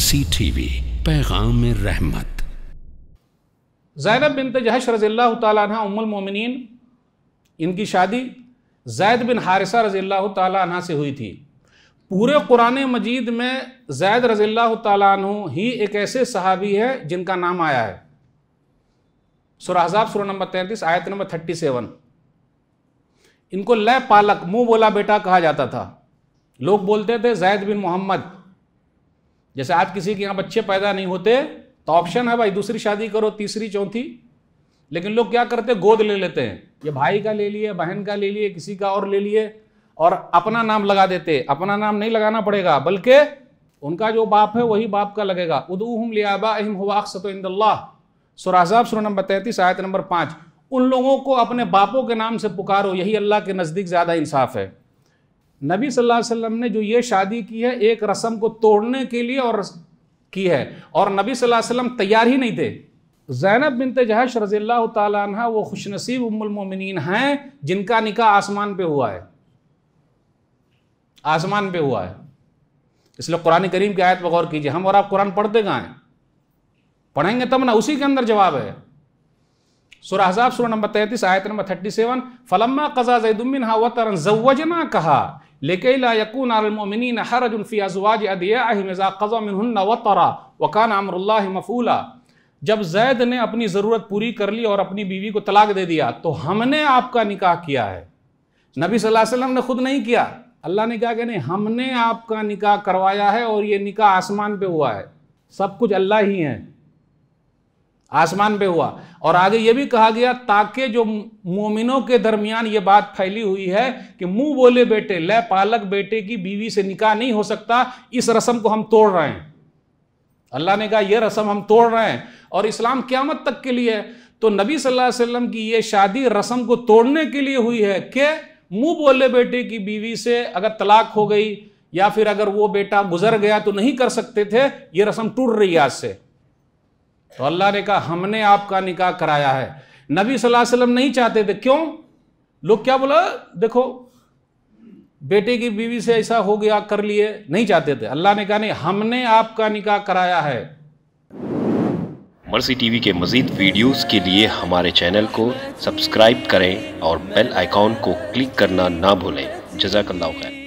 C T V पैगाम रहमत जैनब बिन तजहश रज़ील्ला तमिन इनकी शादी जैद बिन हारिसा रज़ील्ला तह से हुई थी पूरे कुरान मजीद में जैद रज़ील्ला तु ही एक ऐसे सहाबी है जिनका नाम आया है सुरहजाब सुर नंबर तैंतीस आयत नंबर थर्टी सेवन इनको लय पालक मुंह बोला बेटा कहा जाता था लोग बोलते थे जैद बिन मोहम्मद जैसे आज किसी के यहाँ बच्चे पैदा नहीं होते तो ऑप्शन है भाई दूसरी शादी करो तीसरी चौथी लेकिन लोग क्या करते गोद ले लेते हैं ये भाई का ले लिए बहन का ले लिए किसी का और ले लिए और अपना नाम लगा देते अपना नाम नहीं लगाना पड़ेगा बल्कि उनका जो बाप है वही बाप का लगेगा उदूहम लियाबा अहम हुआसत इंदल्ला सुराजाब सुर नंबर तैंतीस आयत नंबर पाँच उन लोगों को अपने बापों के नाम से पुकारो यही अल्लाह के नज़दीक ज़्यादा इंसाफ है नबी सल्लल्लाहु अलैहि वसल्लम ने जो ये शादी की है एक रस्म को तोड़ने के लिए और की है और नबी सल्लल्लाहु अलैहि वसल्लम तैयार ही नहीं थे जैनब बिनत जहाश रजील्ला तह वो खुशनसीब उम्मिन हैं जिनका निका आसमान पे हुआ है आसमान पे हुआ है इसलिए कुरान करीम की आयत पर गौर कीजिए हम और आप कुरान पढ़ते कहाँ पढ़ेंगे तब ना उसी के अंदर जवाब है सुरह हजाब सुरह नंबर तैंतीस आयत नंबर थर्टी सेवन फलम्मा कजा जैदुमिन हा वतरन जवजना कहा लेकिन हरजुल्फ़ी अजवाज अदियाज़ाक़मिन वतरा वकान अमरल्ला मफूला जब जैद ने अपनी ज़रूरत पूरी कर ली और अपनी बीवी को तलाक दे दिया तो हमने आपका निकाह किया है नबी सल्लल्लाहु अलैहि वसल्लम ने खुद नहीं किया अल्लाह ने कहा कि नहीं हमने आपका निकाह करवाया है और ये निकाह आसमान पे हुआ है सब कुछ अल्लाह ही है आसमान पे हुआ और आगे ये भी कहा गया ताकि जो मोमिनों के दरमियान ये बात फैली हुई है कि मुंह बोले बेटे लय पालक बेटे की बीवी से निकाह नहीं हो सकता इस रस्म को हम तोड़ रहे हैं अल्लाह ने कहा यह रस्म हम तोड़ रहे हैं और इस्लाम क्यामत तक के लिए तो नबी सल्लल्लाहु अलैहि वसल्लम की यह शादी रस्म को तोड़ने के लिए हुई है कि मुंह बोले बेटे की बीवी से अगर तलाक हो गई या फिर अगर वो बेटा गुजर गया तो नहीं कर सकते थे ये रस्म टूट रही है आज से तो अल्लाह ने कहा हमने आपका निकाह कराया है नबी सल्लल्लाहु अलैहि वसल्लम नहीं चाहते थे क्यों लोग क्या बोला देखो बेटे की बीवी से ऐसा हो गया कर लिए नहीं चाहते थे अल्लाह ने कहा नहीं हमने आपका निकाह कराया है मर्सी टीवी के मजीद वीडियोस के लिए हमारे चैनल को सब्सक्राइब करें और बेल आइकॉन को क्लिक करना ना भूलें जजाकल्ला खैर